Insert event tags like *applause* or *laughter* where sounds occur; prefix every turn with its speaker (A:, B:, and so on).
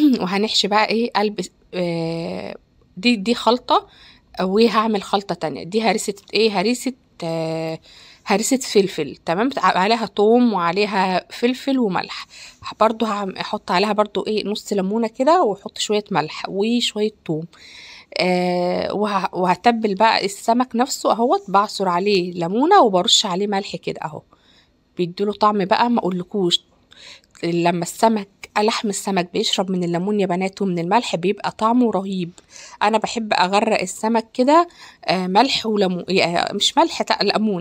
A: *clears throat* وهنحشي بقى ايه قلب آه، دي دي خلطه وهعمل خلطه تانية دي هريسه ايه هريسه آه، هريسه فلفل تمام عليها توم وعليها فلفل وملح برضو هحط عليها برضو ايه نص ليمونة كده واحط شوية ملح وشوية توم آه وهتبل بقى السمك نفسه اهوت بعصر عليه ليمونة وبرش عليه ملح كده اهو بيديله طعم بقى ما اقولكوش لما السمك بيبقى لحم السمك بيشرب من الليمون يا بنات ومن الملح بيبقى طعمه رهيب انا بحب اغرق السمك كده آه، ملح وليمون مش ملح ليمون